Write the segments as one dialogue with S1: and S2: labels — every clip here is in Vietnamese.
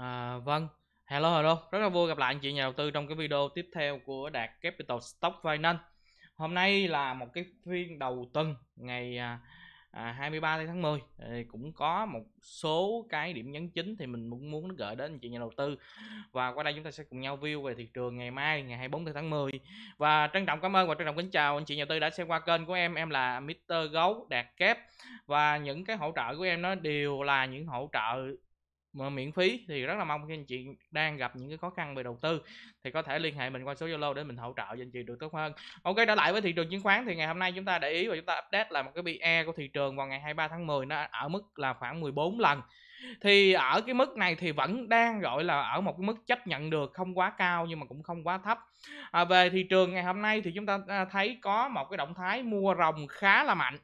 S1: à, vâng hello hello rất là vui gặp lại anh chị nhà đầu tư trong cái video tiếp theo của đạt capital stock finance hôm nay là một cái phiên đầu tuần ngày à, 23 à, tháng 10 thì cũng có một số cái điểm nhấn chính thì mình muốn muốn gửi đến anh chị nhà đầu tư và qua đây chúng ta sẽ cùng nhau view về thị trường ngày mai ngày 24 tháng 10 và trân trọng cảm ơn và trân trọng kính chào anh chị nhà đầu tư đã xem qua kênh của em em là Mr Gấu Đạt Kép và những cái hỗ trợ của em nó đều là những hỗ trợ mà miễn phí thì rất là mong các anh chị đang gặp những cái khó khăn về đầu tư thì có thể liên hệ mình qua số Zalo để mình hỗ trợ cho anh chị được tốt hơn. Ok trở lại với thị trường chứng khoán thì ngày hôm nay chúng ta để ý và chúng ta update là một cái PE của thị trường vào ngày 23 tháng 10 nó ở mức là khoảng 14 lần. Thì ở cái mức này thì vẫn đang gọi là ở một cái mức chấp nhận được không quá cao nhưng mà cũng không quá thấp. À, về thị trường ngày hôm nay thì chúng ta à, thấy có một cái động thái mua rồng khá là mạnh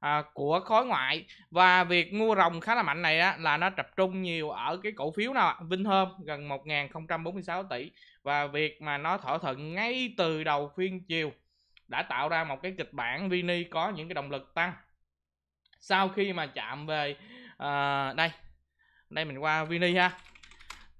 S1: à, của khối ngoại và việc mua rồng khá là mạnh này á, là nó tập trung nhiều ở cái cổ phiếu nào Vinh Vinhome gần 1.046 tỷ và việc mà nó thỏa thuận ngay từ đầu phiên chiều đã tạo ra một cái kịch bản Vini có những cái động lực tăng sau khi mà chạm về à, đây đây mình qua Vini ha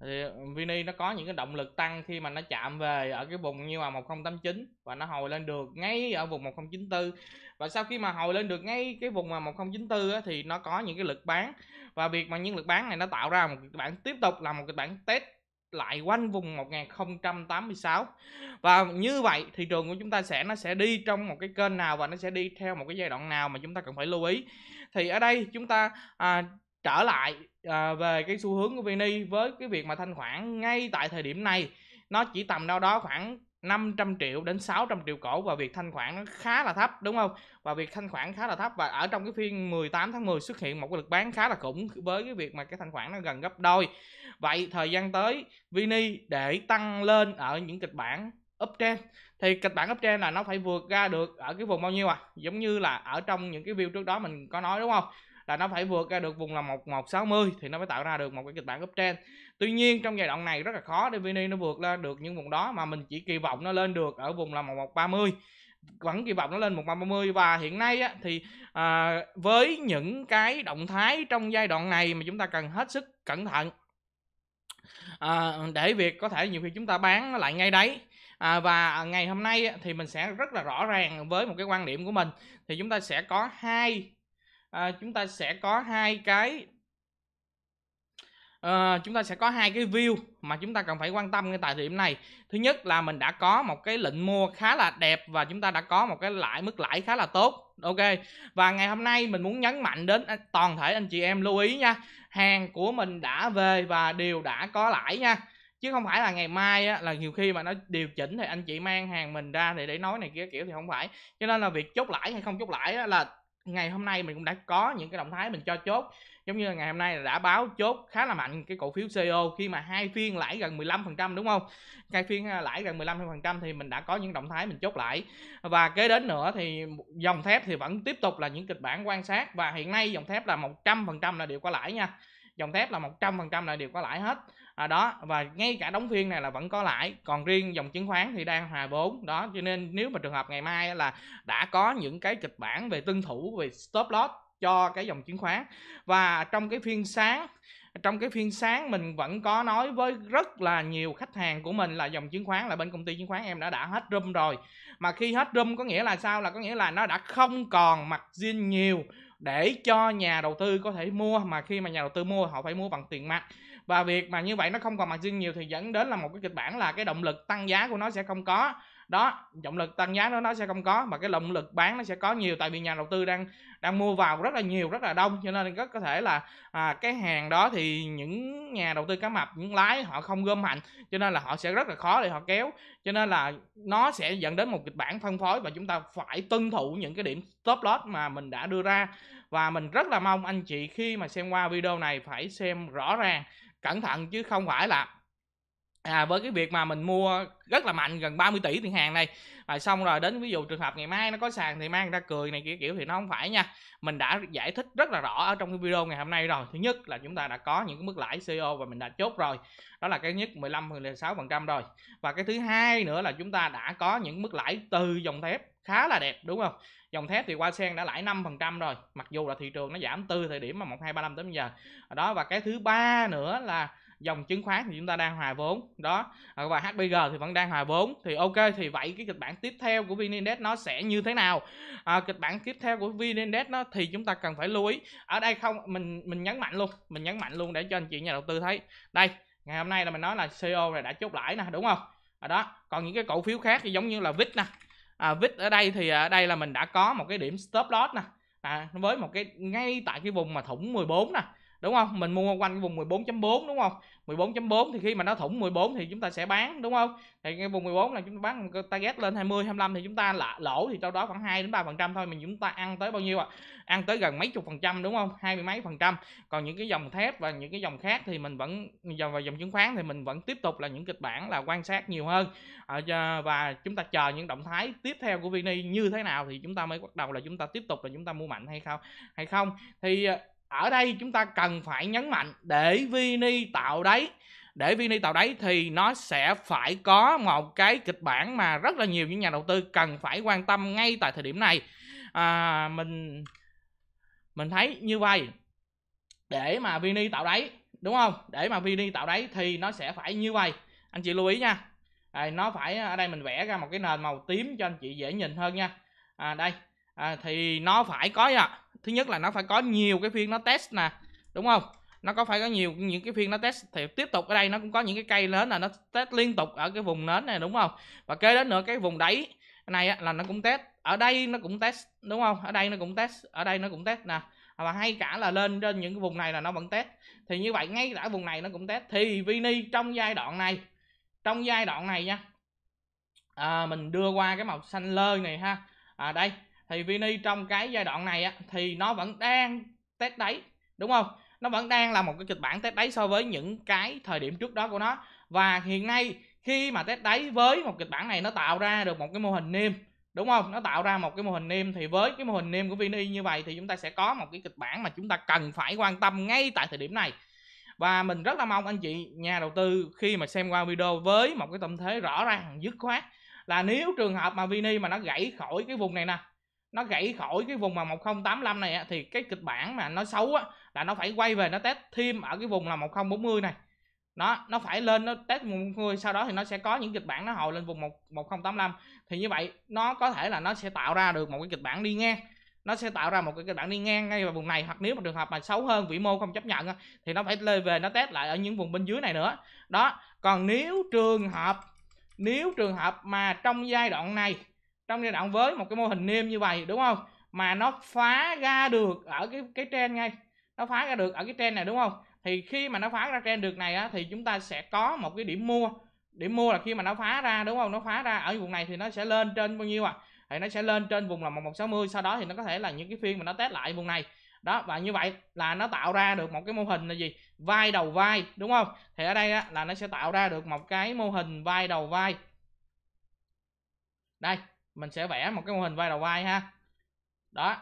S1: thì Vini nó có những cái động lực tăng khi mà nó chạm về ở cái vùng như mà 1089 và nó hồi lên được ngay ở vùng 1094 và sau khi mà hồi lên được ngay cái vùng mà 1094 á, thì nó có những cái lực bán và việc mà những lực bán này nó tạo ra một kịch bản tiếp tục là một kịch bản test lại quanh vùng 1086 và như vậy thị trường của chúng ta sẽ nó sẽ đi trong một cái kênh nào và nó sẽ đi theo một cái giai đoạn nào mà chúng ta cần phải lưu ý thì ở đây chúng ta à, trở lại à, về cái xu hướng của Vini với cái việc mà thanh khoản ngay tại thời điểm này nó chỉ tầm đâu đó khoảng 500 triệu đến 600 triệu cổ và việc thanh khoản nó khá là thấp đúng không? Và việc thanh khoản khá là thấp và ở trong cái phiên 18 tháng 10 xuất hiện một cái lực bán khá là khủng với cái việc mà cái thanh khoản nó gần gấp đôi. Vậy thời gian tới Vini để tăng lên ở những kịch bản uptrend thì kịch bản uptrend là nó phải vượt ra được ở cái vùng bao nhiêu à? Giống như là ở trong những cái view trước đó mình có nói đúng không? là nó phải vượt ra được vùng là 1160 thì nó mới tạo ra được một cái kịch bản uptrend. Tuy nhiên trong giai đoạn này rất là khó để Vini nó vượt lên được những vùng đó mà mình chỉ kỳ vọng nó lên được ở vùng là 1130 vẫn kỳ vọng nó lên 130 và hiện nay á, thì à, với những cái động thái trong giai đoạn này mà chúng ta cần hết sức cẩn thận à, để việc có thể nhiều khi chúng ta bán nó lại ngay đấy à, và ngày hôm nay thì mình sẽ rất là rõ ràng với một cái quan điểm của mình thì chúng ta sẽ có hai à, chúng ta sẽ có hai cái à, chúng ta sẽ có hai cái view mà chúng ta cần phải quan tâm ngay tại thời điểm này thứ nhất là mình đã có một cái lệnh mua khá là đẹp và chúng ta đã có một cái lãi mức lãi khá là tốt ok và ngày hôm nay mình muốn nhấn mạnh đến à, toàn thể anh chị em lưu ý nha hàng của mình đã về và đều đã có lãi nha chứ không phải là ngày mai á, là nhiều khi mà nó điều chỉnh thì anh chị mang hàng mình ra thì để nói này kia kiểu thì không phải cho nên là việc chốt lãi hay không chốt lãi á, là ngày hôm nay mình cũng đã có những cái động thái mình cho chốt giống như là ngày hôm nay là đã báo chốt khá là mạnh cái cổ phiếu CO khi mà hai phiên lãi gần 15% đúng không hai phiên à, lãi gần 15% thì mình đã có những động thái mình chốt lại và kế đến nữa thì dòng thép thì vẫn tiếp tục là những kịch bản quan sát và hiện nay dòng thép là 100% là đều có lãi nha dòng thép là 100% là đều có lãi hết à, đó và ngay cả đóng phiên này là vẫn có lãi còn riêng dòng chứng khoán thì đang hòa vốn đó cho nên nếu mà trường hợp ngày mai là đã có những cái kịch bản về tuân thủ về stop loss cho cái dòng chứng khoán và trong cái phiên sáng trong cái phiên sáng mình vẫn có nói với rất là nhiều khách hàng của mình là dòng chứng khoán là bên công ty chứng khoán em đã đã hết room rồi mà khi hết room có nghĩa là sao là có nghĩa là nó đã không còn mặt zin nhiều để cho nhà đầu tư có thể mua mà khi mà nhà đầu tư mua họ phải mua bằng tiền mặt và việc mà như vậy nó không còn mặt riêng nhiều thì dẫn đến là một cái kịch bản là cái động lực tăng giá của nó sẽ không có đó động lực tăng giá nó nó sẽ không có mà cái động lực bán nó sẽ có nhiều tại vì nhà đầu tư đang đang mua vào rất là nhiều rất là đông cho nên rất có thể là à, cái hàng đó thì những nhà đầu tư cá mập những lái họ không gom mạnh cho nên là họ sẽ rất là khó để họ kéo cho nên là nó sẽ dẫn đến một kịch bản phân phối và chúng ta phải tuân thủ những cái điểm top loss mà mình đã đưa ra và mình rất là mong anh chị khi mà xem qua video này phải xem rõ ràng cẩn thận chứ không phải là à, với cái việc mà mình mua rất là mạnh gần 30 tỷ tiền hàng này à, xong rồi đến ví dụ trường hợp ngày mai nó có sàn thì mang ra cười này kiểu kiểu thì nó không phải nha mình đã giải thích rất là rõ ở trong cái video ngày hôm nay rồi thứ nhất là chúng ta đã có những cái mức lãi CO và mình đã chốt rồi đó là cái nhất 15 16 phần trăm rồi và cái thứ hai nữa là chúng ta đã có những mức lãi từ dòng thép khá là đẹp đúng không dòng thép thì qua sen đã lãi 5% rồi mặc dù là thị trường nó giảm từ thời điểm mà 1235 tới bây giờ đó và cái thứ ba nữa là dòng chứng khoán thì chúng ta đang hòa vốn đó à, và HBG thì vẫn đang hòa vốn thì ok thì vậy cái kịch bản tiếp theo của VN Index nó sẽ như thế nào à, kịch bản tiếp theo của VN Index nó thì chúng ta cần phải lưu ý ở đây không mình mình nhấn mạnh luôn mình nhấn mạnh luôn để cho anh chị nhà đầu tư thấy đây ngày hôm nay là mình nói là CO e này đã chốt lãi nè đúng không ở à, đó còn những cái cổ phiếu khác thì giống như là VIX nè à, vít ở đây thì à, ở đây là mình đã có một cái điểm stop loss nè à, với một cái ngay tại cái vùng mà thủng 14 nè đúng không mình mua quanh vùng 14.4 đúng không 14.4 thì khi mà nó thủng 14 thì chúng ta sẽ bán đúng không thì cái vùng 14 là chúng ta bán target lên 20 25 thì chúng ta là lỗ thì sau đó khoảng 2 đến 3 phần trăm thôi mình chúng ta ăn tới bao nhiêu ạ à? ăn tới gần mấy chục phần trăm đúng không hai mươi mấy phần trăm còn những cái dòng thép và những cái dòng khác thì mình vẫn dòng và dòng chứng khoán thì mình vẫn tiếp tục là những kịch bản là quan sát nhiều hơn ờ, và chúng ta chờ những động thái tiếp theo của Vini như thế nào thì chúng ta mới bắt đầu là chúng ta tiếp tục là chúng ta mua mạnh hay không hay không thì ờ, ở đây chúng ta cần phải nhấn mạnh để Vini tạo đáy để Vini tạo đáy thì nó sẽ phải có một cái kịch bản mà rất là nhiều những nhà đầu tư cần phải quan tâm ngay tại thời điểm này à, mình mình thấy như vậy để mà Vini tạo đáy đúng không để mà Vini tạo đáy thì nó sẽ phải như vậy anh chị lưu ý nha à, nó phải ở đây mình vẽ ra một cái nền màu tím cho anh chị dễ nhìn hơn nha à, đây à, thì nó phải có nha thứ nhất là nó phải có nhiều cái phiên nó test nè đúng không nó có phải có nhiều những cái phiên nó test thì tiếp tục ở đây nó cũng có những cái cây lớn là nó test liên tục ở cái vùng nến này đúng không và kế đến nữa cái vùng đáy này là nó cũng test ở đây nó cũng test đúng không ở đây nó cũng test ở đây nó cũng test nè và hay cả là lên trên những cái vùng này là nó vẫn test thì như vậy ngay cả vùng này nó cũng test thì vini trong giai đoạn này trong giai đoạn này nha à, mình đưa qua cái màu xanh lơ này ha à, đây thì Vini trong cái giai đoạn này á, thì nó vẫn đang test đáy đúng không nó vẫn đang là một cái kịch bản test đáy so với những cái thời điểm trước đó của nó và hiện nay khi mà test đáy với một kịch bản này nó tạo ra được một cái mô hình niêm đúng không nó tạo ra một cái mô hình niêm thì với cái mô hình niêm của Vini như vậy thì chúng ta sẽ có một cái kịch bản mà chúng ta cần phải quan tâm ngay tại thời điểm này và mình rất là mong anh chị nhà đầu tư khi mà xem qua video với một cái tâm thế rõ ràng dứt khoát là nếu trường hợp mà Vini mà nó gãy khỏi cái vùng này nè nó gãy khỏi cái vùng mà 1085 này thì cái kịch bản mà nó xấu á, là nó phải quay về nó test thêm ở cái vùng là 1040 này nó nó phải lên nó test 1040 sau đó thì nó sẽ có những kịch bản nó hồi lên vùng 1, 1085 thì như vậy nó có thể là nó sẽ tạo ra được một cái kịch bản đi ngang nó sẽ tạo ra một cái kịch bản đi ngang ngay vào vùng này hoặc nếu mà trường hợp mà xấu hơn vĩ mô không chấp nhận thì nó phải lên về nó test lại ở những vùng bên dưới này nữa đó còn nếu trường hợp nếu trường hợp mà trong giai đoạn này trong giai đoạn với một cái mô hình niêm như vậy đúng không mà nó phá ra được ở cái cái trend ngay nó phá ra được ở cái trend này đúng không thì khi mà nó phá ra trend được này á, thì chúng ta sẽ có một cái điểm mua điểm mua là khi mà nó phá ra đúng không nó phá ra ở vùng này thì nó sẽ lên trên bao nhiêu à thì nó sẽ lên trên vùng là 1160 sau đó thì nó có thể là những cái phiên mà nó test lại vùng này đó và như vậy là nó tạo ra được một cái mô hình là gì vai đầu vai đúng không thì ở đây á, là nó sẽ tạo ra được một cái mô hình vai đầu vai đây mình sẽ vẽ một cái mô hình vai đầu vai ha đó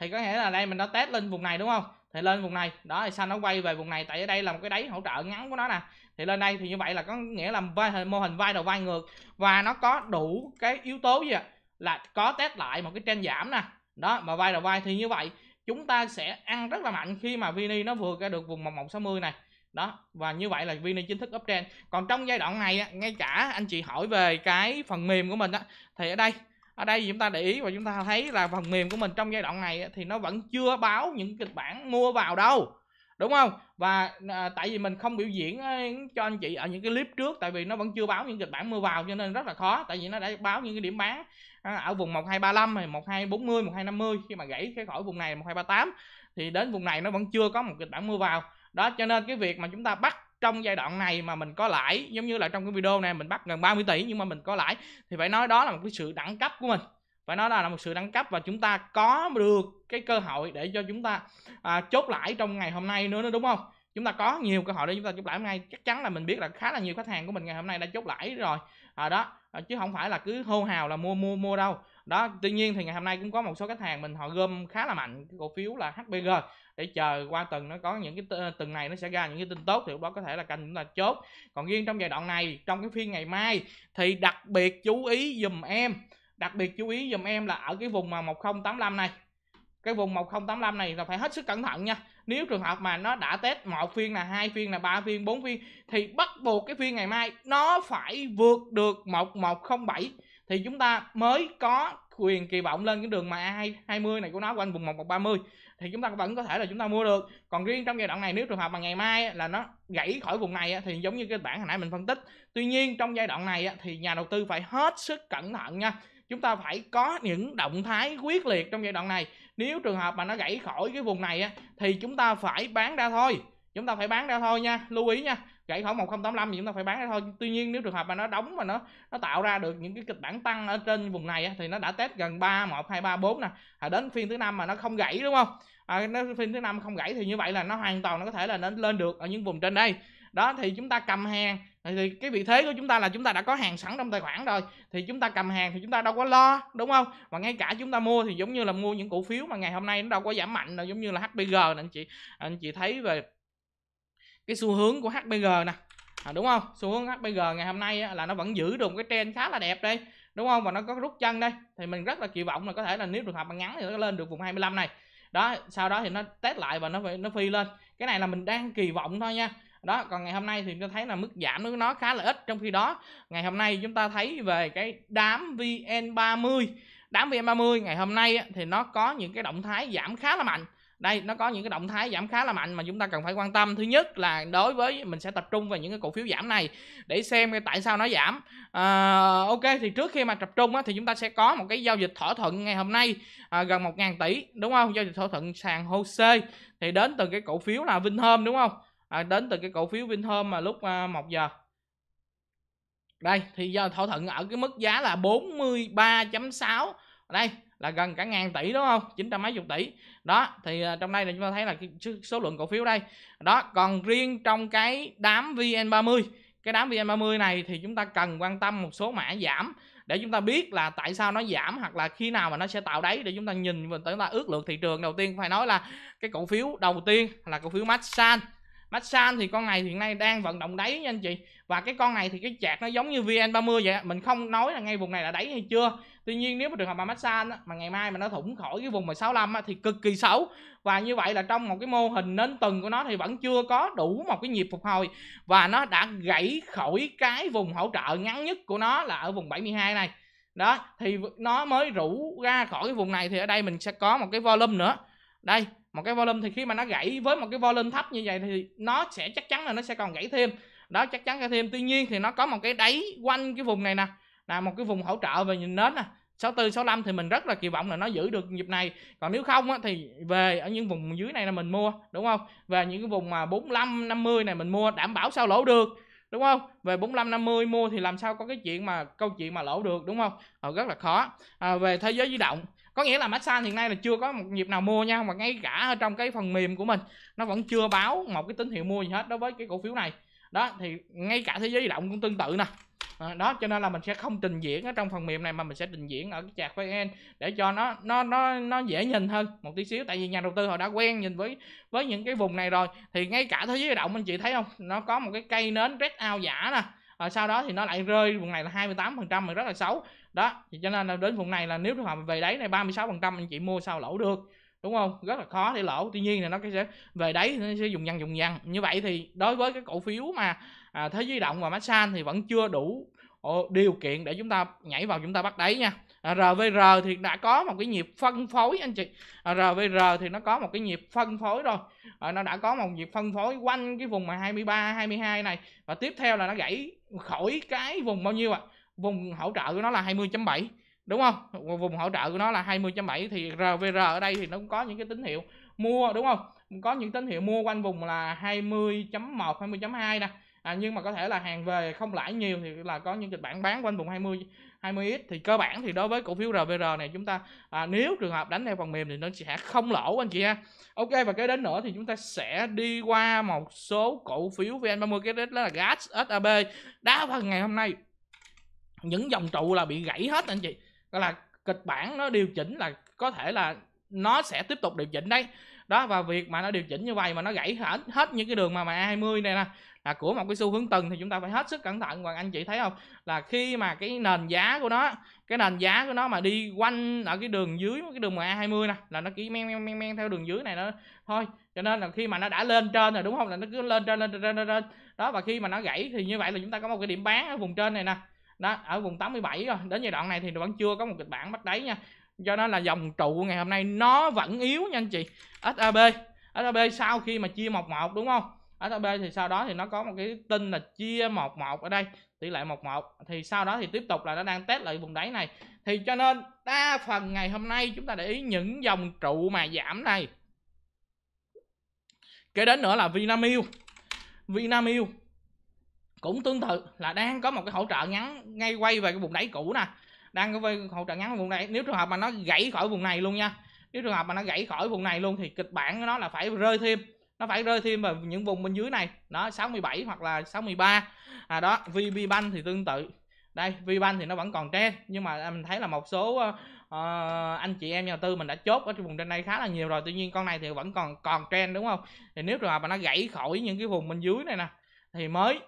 S1: thì có nghĩa là đây mình đã test lên vùng này đúng không thì lên vùng này đó thì sao nó quay về vùng này tại ở đây là một cái đáy hỗ trợ ngắn của nó nè thì lên đây thì như vậy là có nghĩa là vai mô hình vai đầu vai ngược và nó có đủ cái yếu tố gì ạ là có test lại một cái trend giảm nè đó mà vai đầu vai thì như vậy chúng ta sẽ ăn rất là mạnh khi mà vini nó vượt ra được vùng một 1160 này đó và như vậy là viên này chính thức uptrend còn trong giai đoạn này ngay cả anh chị hỏi về cái phần mềm của mình á thì ở đây ở đây chúng ta để ý và chúng ta thấy là phần mềm của mình trong giai đoạn này thì nó vẫn chưa báo những kịch bản mua vào đâu đúng không và à, tại vì mình không biểu diễn cho anh chị ở những cái clip trước tại vì nó vẫn chưa báo những kịch bản mua vào cho nên rất là khó tại vì nó đã báo những cái điểm bán à, ở vùng 1235 1240 1250 khi mà gãy cái khỏi vùng này 1238 thì đến vùng này nó vẫn chưa có một kịch bản mua vào đó cho nên cái việc mà chúng ta bắt trong giai đoạn này mà mình có lãi giống như là trong cái video này mình bắt gần 30 tỷ nhưng mà mình có lãi thì phải nói đó là một cái sự đẳng cấp của mình phải nói là, là một sự đẳng cấp và chúng ta có được cái cơ hội để cho chúng ta à, chốt lãi trong ngày hôm nay nữa nữa đúng không chúng ta có nhiều cơ hội để chúng ta chốt lãi hôm nay chắc chắn là mình biết là khá là nhiều khách hàng của mình ngày hôm nay đã chốt lãi rồi à, đó à, chứ không phải là cứ hô hào là mua mua mua đâu đó tuy nhiên thì ngày hôm nay cũng có một số khách hàng mình họ gom khá là mạnh cổ phiếu là HBG để chờ qua tuần nó có những cái tuần này nó sẽ ra những cái tin tốt thì lúc đó có thể là canh chúng ta chốt còn riêng trong giai đoạn này trong cái phiên ngày mai thì đặc biệt chú ý dùm em đặc biệt chú ý dùm em là ở cái vùng mà 1085 này cái vùng 1085 này là phải hết sức cẩn thận nha nếu trường hợp mà nó đã test một phiên là hai phiên là ba phiên bốn phiên thì bắt buộc cái phiên ngày mai nó phải vượt được 1107 thì chúng ta mới có quyền kỳ vọng lên cái đường mà A20 này của nó quanh vùng 1130 thì chúng ta vẫn có thể là chúng ta mua được còn riêng trong giai đoạn này nếu trường hợp mà ngày mai là nó gãy khỏi vùng này thì giống như cái bản hồi nãy mình phân tích tuy nhiên trong giai đoạn này thì nhà đầu tư phải hết sức cẩn thận nha chúng ta phải có những động thái quyết liệt trong giai đoạn này nếu trường hợp mà nó gãy khỏi cái vùng này thì chúng ta phải bán ra thôi chúng ta phải bán ra thôi nha lưu ý nha gãy khỏi 1085 thì chúng ta phải bán ra thôi tuy nhiên nếu trường hợp mà nó đóng mà nó nó tạo ra được những cái kịch bản tăng ở trên vùng này thì nó đã test gần 3 1 2 3 4 nè à, đến phiên thứ năm mà nó không gãy đúng không à, nó phiên thứ năm không gãy thì như vậy là nó hoàn toàn nó có thể là nó lên được ở những vùng trên đây đó thì chúng ta cầm hàng thì cái vị thế của chúng ta là chúng ta đã có hàng sẵn trong tài khoản rồi thì chúng ta cầm hàng thì chúng ta đâu có lo đúng không Và ngay cả chúng ta mua thì giống như là mua những cổ phiếu mà ngày hôm nay nó đâu có giảm mạnh đâu giống như là HPG nè anh chị anh chị thấy về cái xu hướng của HPG nè à, đúng không xu hướng HPG ngày hôm nay là nó vẫn giữ được cái trend khá là đẹp đây đúng không và nó có rút chân đây thì mình rất là kỳ vọng là có thể là nếu trường hợp mà ngắn thì nó lên được vùng 25 này đó sau đó thì nó test lại và nó nó phi lên cái này là mình đang kỳ vọng thôi nha đó còn ngày hôm nay thì chúng ta thấy là mức giảm của nó khá là ít trong khi đó ngày hôm nay chúng ta thấy về cái đám VN30 đám VN30 ngày hôm nay thì nó có những cái động thái giảm khá là mạnh đây nó có những cái động thái giảm khá là mạnh mà chúng ta cần phải quan tâm thứ nhất là đối với mình sẽ tập trung vào những cái cổ phiếu giảm này để xem tại sao nó giảm à, ok thì trước khi mà tập trung á, thì chúng ta sẽ có một cái giao dịch thỏa thuận ngày hôm nay à, gần 1 ngàn tỷ đúng không giao dịch thỏa thuận sàn HOSE thì đến từ cái cổ phiếu là Vinhome đúng không à, đến từ cái cổ phiếu Vinhome mà lúc à, 1 giờ đây thì giờ thỏa thuận ở cái mức giá là 43.6 đây là gần cả ngàn tỷ đúng không Chín trăm mấy chục tỷ đó thì à, trong đây là chúng ta thấy là cái số lượng cổ phiếu đây đó còn riêng trong cái đám VN30 cái đám VN30 này thì chúng ta cần quan tâm một số mã giảm để chúng ta biết là tại sao nó giảm hoặc là khi nào mà nó sẽ tạo đáy để chúng ta nhìn và chúng ta ước lượng thị trường đầu tiên phải nói là cái cổ phiếu đầu tiên là cổ phiếu Masan Maxan thì con này hiện nay đang vận động đáy nha anh chị và cái con này thì cái chạc nó giống như VN30 vậy mình không nói là ngay vùng này là đáy hay chưa tuy nhiên nếu mà trường hợp mà Maxan mà ngày mai mà nó thủng khỏi cái vùng 65 thì cực kỳ xấu và như vậy là trong một cái mô hình nến tuần của nó thì vẫn chưa có đủ một cái nhịp phục hồi và nó đã gãy khỏi cái vùng hỗ trợ ngắn nhất của nó là ở vùng 72 này đó thì nó mới rủ ra khỏi cái vùng này thì ở đây mình sẽ có một cái volume nữa đây một cái volume thì khi mà nó gãy với một cái volume thấp như vậy thì nó sẽ chắc chắn là nó sẽ còn gãy thêm đó chắc chắn gãy thêm tuy nhiên thì nó có một cái đáy quanh cái vùng này nè là một cái vùng hỗ trợ về nhìn nến nè 64, 65 thì mình rất là kỳ vọng là nó giữ được nhịp này Còn nếu không á, thì về ở những vùng dưới này là mình mua đúng không Về những cái vùng mà 45, 50 này mình mua đảm bảo sao lỗ được đúng không về 45 50 mua thì làm sao có cái chuyện mà câu chuyện mà lỗ được đúng không ờ, rất là khó à, về thế giới di động có nghĩa là massage hiện nay là chưa có một nhịp nào mua nha mà ngay cả trong cái phần mềm của mình nó vẫn chưa báo một cái tín hiệu mua gì hết đối với cái cổ phiếu này đó thì ngay cả thế giới di động cũng tương tự nè ờ, đó cho nên là mình sẽ không trình diễn ở trong phần mềm này mà mình sẽ trình diễn ở cái chạc VN để cho nó nó nó nó dễ nhìn hơn một tí xíu tại vì nhà đầu tư họ đã quen nhìn với với những cái vùng này rồi thì ngay cả thế giới di động anh chị thấy không nó có một cái cây nến red out giả nè à, sau đó thì nó lại rơi vùng này là 28 phần trăm rất là xấu đó thì cho nên là đến vùng này là nếu trường hợp về đáy này 36 phần trăm anh chị mua sao lỗ được đúng không rất là khó để lỗ tuy nhiên là nó sẽ về đáy nó sẽ dùng dần dùng dần như vậy thì đối với cái cổ phiếu mà à, thế di động và massage thì vẫn chưa đủ điều kiện để chúng ta nhảy vào chúng ta bắt đáy nha RVR à, thì đã có một cái nhịp phân phối anh chị RVR à, thì nó có một cái nhịp phân phối rồi à, nó đã có một nhịp phân phối quanh cái vùng mà 23 22 này và tiếp theo là nó gãy khỏi cái vùng bao nhiêu ạ à? vùng hỗ trợ của nó là 20.7 đúng không vùng hỗ trợ của nó là 20.7 thì RVR ở đây thì nó cũng có những cái tín hiệu mua đúng không có những tín hiệu mua quanh vùng là 20.1 20.2 nè à, nhưng mà có thể là hàng về không lãi nhiều thì là có những kịch bản bán quanh vùng 20 20x thì cơ bản thì đối với cổ phiếu RVR này chúng ta à, nếu trường hợp đánh theo phần mềm thì nó sẽ không lỗ anh chị ha ok và cái đến nữa thì chúng ta sẽ đi qua một số cổ phiếu VN30 cái đến đó là gas SAB đa phần ngày hôm nay những dòng trụ là bị gãy hết anh chị là kịch bản nó điều chỉnh là có thể là nó sẽ tiếp tục điều chỉnh đấy đó và việc mà nó điều chỉnh như vậy mà nó gãy hết hết những cái đường mà mà A20 này nè à, của một cái xu hướng tuần thì chúng ta phải hết sức cẩn thận và anh chị thấy không là khi mà cái nền giá của nó cái nền giá của nó mà đi quanh ở cái đường dưới cái đường MA 20 nè là nó cứ men men men men theo đường dưới này nó thôi cho nên là khi mà nó đã lên trên rồi đúng không là nó cứ lên trên lên trên lên trên đó và khi mà nó gãy thì như vậy là chúng ta có một cái điểm bán ở vùng trên này nè đó ở vùng 87 rồi đến giai đoạn này thì vẫn chưa có một kịch bản bắt đáy nha cho nên là dòng trụ ngày hôm nay nó vẫn yếu nha anh chị SAB SAB sau khi mà chia một một đúng không SHB thì sau đó thì nó có một cái tin là chia 11 ở đây tỷ lệ 11 thì sau đó thì tiếp tục là nó đang test lại vùng đáy này thì cho nên đa phần ngày hôm nay chúng ta để ý những dòng trụ mà giảm này kế đến nữa là Vinamilk Vinamilk cũng tương tự là đang có một cái hỗ trợ ngắn ngay quay về cái vùng đáy cũ nè đang có hỗ trợ ngắn vùng đáy nếu trường hợp mà nó gãy khỏi vùng này luôn nha nếu trường hợp mà nó gãy khỏi vùng này luôn thì kịch bản của nó là phải rơi thêm nó phải rơi thêm vào những vùng bên dưới này đó 67 hoặc là 63 à đó VB Bank thì tương tự đây VBank thì nó vẫn còn trend nhưng mà à, mình thấy là một số uh, anh chị em nhà tư mình đã chốt ở trên vùng trên đây khá là nhiều rồi tuy nhiên con này thì vẫn còn còn trend đúng không thì nếu trường hợp mà nó gãy khỏi những cái vùng bên dưới này nè thì mới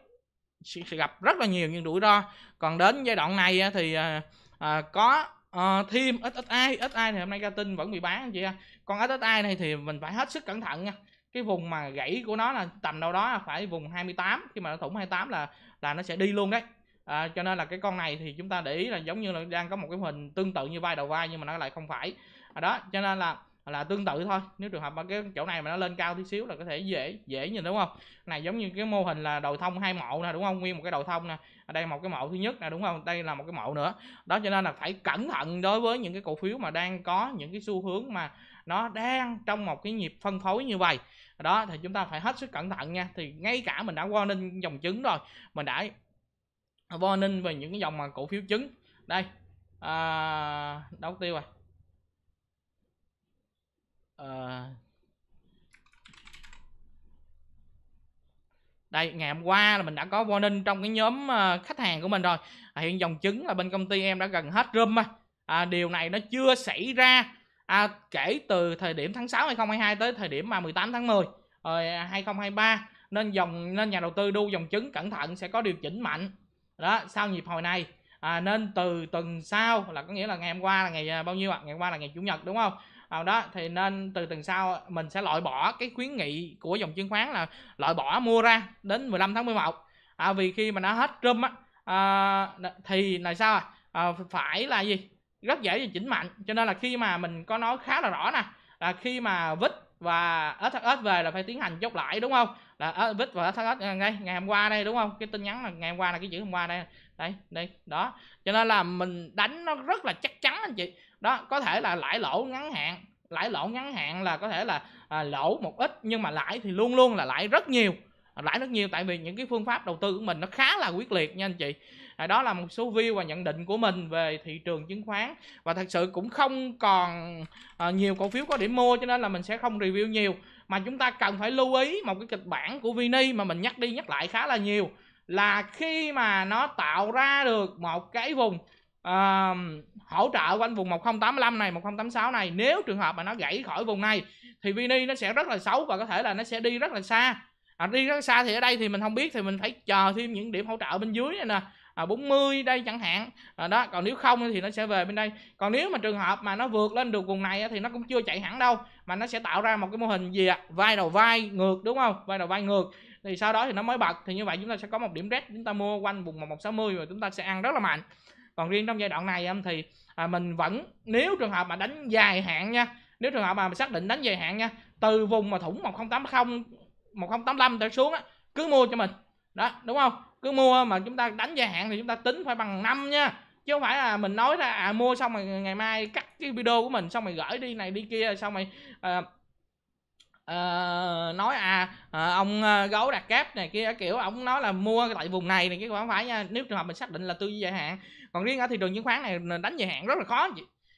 S1: sẽ gặp rất là nhiều những rủi ro còn đến giai đoạn này thì uh, có uh, thêm ít ít ai ít ai thì hôm nay ra tin vẫn bị bán anh chị con ít ít ai này thì mình phải hết sức cẩn thận nha cái vùng mà gãy của nó là tầm đâu đó là phải vùng 28 khi mà nó thủng 28 là là nó sẽ đi luôn đấy à, cho nên là cái con này thì chúng ta để ý là giống như là đang có một cái hình tương tự như vai đầu vai nhưng mà nó lại không phải à, đó cho nên là là tương tự thôi nếu trường hợp ở cái chỗ này mà nó lên cao tí xíu là có thể dễ dễ nhìn đúng không này giống như cái mô hình là đầu thông hai mộ nè đúng không nguyên một cái đầu thông nè ở à, đây một cái mộ thứ nhất nè đúng không đây là một cái mộ nữa đó cho nên là phải cẩn thận đối với những cái cổ phiếu mà đang có những cái xu hướng mà nó đang trong một cái nhịp phân phối như vậy đó thì chúng ta phải hết sức cẩn thận nha thì ngay cả mình đã warning dòng chứng rồi mình đã warning về những cái dòng mà cổ phiếu chứng. đây à, đâu tiêu rồi à, ờ. đây ngày hôm qua là mình đã có warning trong cái nhóm ờ, khách hàng của mình rồi à, hiện dòng chứng là bên công ty em đã gần hết room rồi à, điều này nó chưa xảy ra à, kể từ thời điểm tháng 6 2022 tới thời điểm mà 18 tháng 10 rồi 2023 nên dòng nên nhà đầu tư đu dòng chứng cẩn thận sẽ có điều chỉnh mạnh đó sau nhịp hồi này à, nên từ tuần sau là có nghĩa là ngày hôm qua là ngày à, bao nhiêu ạ à? ngày hôm qua là ngày chủ nhật đúng không à, đó thì nên từ tuần sau mình sẽ loại bỏ cái khuyến nghị của dòng chứng khoán là loại bỏ mua ra đến 15 tháng 11 à, vì khi mà nó hết râm á à, thì là sao à? à phải là gì rất dễ điều chỉnh mạnh cho nên là khi mà mình có nói khá là rõ nè là khi mà vít và SHS về là phải tiến hành chốt lại đúng không là vít và SHS ngay ngày hôm qua đây đúng không cái tin nhắn là ngày hôm qua là cái chữ hôm qua đây đây đây đó cho nên là mình đánh nó rất là chắc chắn anh chị đó có thể là lãi lỗ ngắn hạn lãi lỗ ngắn hạn là có thể là à, lỗ một ít nhưng mà lãi thì luôn luôn là lãi rất nhiều lãi rất nhiều tại vì những cái phương pháp đầu tư của mình nó khá là quyết liệt nha anh chị đó là một số view và nhận định của mình về thị trường chứng khoán và thật sự cũng không còn à, nhiều cổ phiếu có điểm mua cho nên là mình sẽ không review nhiều mà chúng ta cần phải lưu ý một cái kịch bản của Vini mà mình nhắc đi nhắc lại khá là nhiều là khi mà nó tạo ra được một cái vùng uh, hỗ trợ quanh vùng 1085 này 1086 này nếu trường hợp mà nó gãy khỏi vùng này thì Vini nó sẽ rất là xấu và có thể là nó sẽ đi rất là xa à, đi rất xa thì ở đây thì mình không biết thì mình phải chờ thêm những điểm hỗ trợ bên dưới này nè à, 40 đây chẳng hạn à, đó còn nếu không thì nó sẽ về bên đây còn nếu mà trường hợp mà nó vượt lên được vùng này thì nó cũng chưa chạy hẳn đâu mà nó sẽ tạo ra một cái mô hình gì ạ vai đầu vai ngược đúng không vai đầu vai ngược thì sau đó thì nó mới bật thì như vậy chúng ta sẽ có một điểm red chúng ta mua quanh vùng 1160 và chúng ta sẽ ăn rất là mạnh còn riêng trong giai đoạn này em thì à, mình vẫn nếu trường hợp mà đánh dài hạn nha nếu trường hợp mà mình xác định đánh dài hạn nha từ vùng mà thủng 1080 1085 trở xuống á cứ mua cho mình đó đúng không cứ mua mà chúng ta đánh dài hạn thì chúng ta tính phải bằng năm nha chứ không phải là mình nói ra à mua xong rồi ngày mai cắt cái video của mình xong mày gửi đi này đi kia xong mày à, à, nói à, à ông ờ, gấu đạt cáp này kia kiểu ông nói là mua tại vùng này này cái không phải nha nếu trường hợp mình xác định là tư duy dài hạn còn riêng ở thị trường chứng khoán này đánh dài hạn rất là khó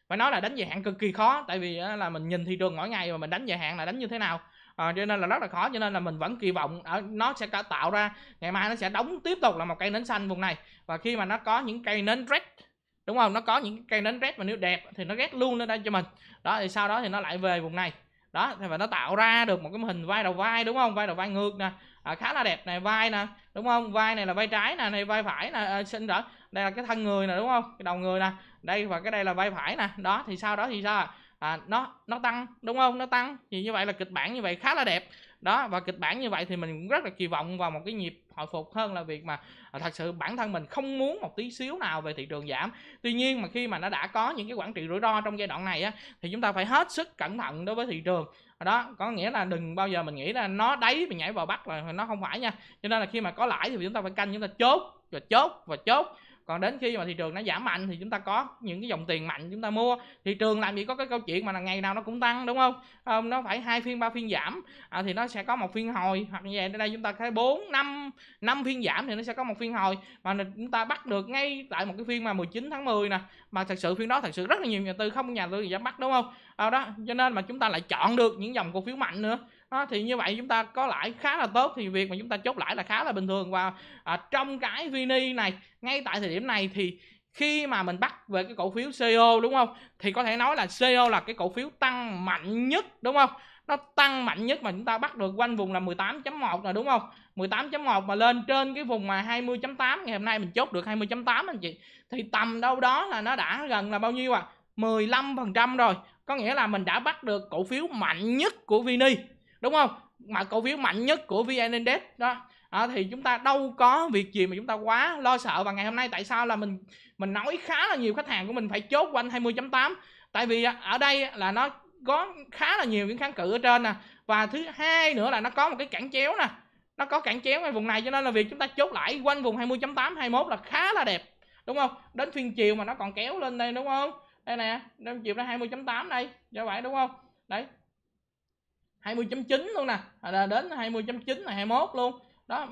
S1: phải nói là đánh dài hạn cực kỳ khó tại vì là mình nhìn thị trường mỗi ngày mà mình đánh dài hạn là đánh như thế nào à, cho nên là rất là khó cho nên là mình vẫn kỳ vọng ở ờ, nó sẽ tạo ra ngày mai nó sẽ đóng tiếp tục là một cây nến xanh vùng này và khi mà nó có những cây nến red đúng không nó có những cây nến red mà nếu đẹp thì nó ghét luôn lên đây cho mình đó thì sau đó thì nó lại về vùng này đó thì và nó tạo ra được một cái hình vai đầu vai đúng không vai đầu vai ngược nè à, khá là đẹp này vai nè đúng không vai này là vai trái nè này vai phải nè à, xin lỗi đây là cái thân người nè đúng không cái đầu người nè đây và cái đây là vai phải nè đó thì sau đó thì sao à, nó nó tăng đúng không nó tăng thì như vậy là kịch bản như vậy khá là đẹp đó và kịch bản như vậy thì mình cũng rất là kỳ vọng vào một cái nhịp hồi phục hơn là việc mà à, thật sự bản thân mình không muốn một tí xíu nào về thị trường giảm tuy nhiên mà khi mà nó đã có những cái quản trị rủi ro trong giai đoạn này á thì chúng ta phải hết sức cẩn thận đối với thị trường đó có nghĩa là đừng bao giờ mình nghĩ là nó đáy mình nhảy vào bắt là nó không phải nha cho nên là khi mà có lãi thì chúng ta phải canh chúng ta chốt và chốt và chốt còn đến khi mà thị trường nó giảm mạnh thì chúng ta có những cái dòng tiền mạnh chúng ta mua thị trường làm gì có cái câu chuyện mà là ngày nào nó cũng tăng đúng không à, nó phải hai phiên ba phiên giảm à, thì nó sẽ có một phiên hồi hoặc như vậy đây chúng ta thấy bốn năm năm phiên giảm thì nó sẽ có một phiên hồi mà chúng ta bắt được ngay tại một cái phiên mà 19 tháng 10 nè mà thật sự phiên đó thật sự rất là nhiều nhà tư không nhà tư gì dám bắt đúng không à, đó cho nên mà chúng ta lại chọn được những dòng cổ phiếu mạnh nữa đó, thì như vậy chúng ta có lãi khá là tốt thì việc mà chúng ta chốt lãi là khá là bình thường và à, trong cái vini này ngay tại thời điểm này thì khi mà mình bắt về cái cổ phiếu CO e đúng không thì có thể nói là CO e là cái cổ phiếu tăng mạnh nhất đúng không nó tăng mạnh nhất mà chúng ta bắt được quanh vùng là 18.1 rồi đúng không 18.1 mà lên trên cái vùng mà 20.8 ngày hôm nay mình chốt được 20.8 anh chị thì tầm đâu đó là nó đã gần là bao nhiêu à 15% rồi có nghĩa là mình đã bắt được cổ phiếu mạnh nhất của Vini đúng không mà cổ phiếu mạnh nhất của vn index đó à, thì chúng ta đâu có việc gì mà chúng ta quá lo sợ và ngày hôm nay tại sao là mình mình nói khá là nhiều khách hàng của mình phải chốt quanh 20.8 tại vì à, ở đây là nó có khá là nhiều những kháng cự ở trên nè và thứ hai nữa là nó có một cái cản chéo nè nó có cản chéo ngay vùng này cho nên là việc chúng ta chốt lại quanh vùng 20.8 21 là khá là đẹp đúng không đến phiên chiều mà nó còn kéo lên đây đúng không đây nè đêm chiều ra 20.8 đây do vậy đúng không đấy 20.9 luôn nè à, là đến 20.9 là 21 luôn đó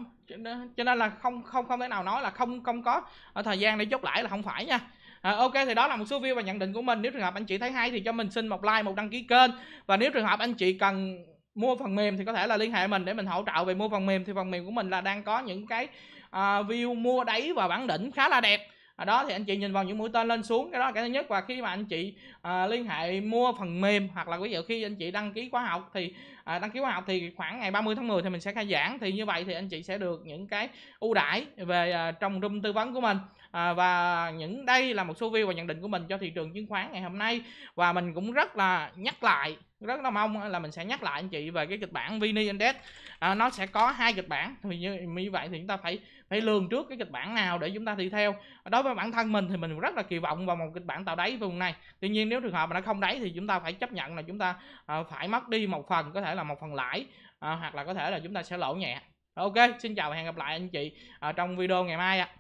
S1: cho nên là không không không thể nào nói là không không có ở ờ, thời gian để chốt lại là không phải nha À, ok thì đó là một số view và nhận định của mình nếu trường hợp anh chị thấy hay thì cho mình xin một like một đăng ký kênh và nếu trường hợp anh chị cần mua phần mềm thì có thể là liên hệ mình để mình hỗ trợ về mua phần mềm thì phần mềm của mình là đang có những cái uh, view mua đáy và bản đỉnh khá là đẹp ở đó thì anh chị nhìn vào những mũi tên lên xuống cái đó là cái thứ nhất và khi mà anh chị à, liên hệ mua phần mềm hoặc là ví dụ khi anh chị đăng ký khóa học thì à, đăng ký khóa học thì khoảng ngày 30 tháng 10 thì mình sẽ khai giảng thì như vậy thì anh chị sẽ được những cái ưu đãi về à, trong room tư vấn của mình à, và những đây là một số view và nhận định của mình cho thị trường chứng khoán ngày hôm nay và mình cũng rất là nhắc lại rất là mong là mình sẽ nhắc lại anh chị về cái kịch bản Vini Index à, nó sẽ có hai kịch bản thì như, như vậy thì chúng ta phải phải lường trước cái kịch bản nào để chúng ta thi theo đối với bản thân mình thì mình rất là kỳ vọng vào một kịch bản tạo đáy vùng này tuy nhiên nếu trường hợp mà nó không đáy thì chúng ta phải chấp nhận là chúng ta ờ, phải mất đi một phần có thể là một phần lãi ờ, hoặc là có thể là chúng ta sẽ lỗ nhẹ ok xin chào và hẹn gặp lại anh chị ờ, trong video ngày mai ạ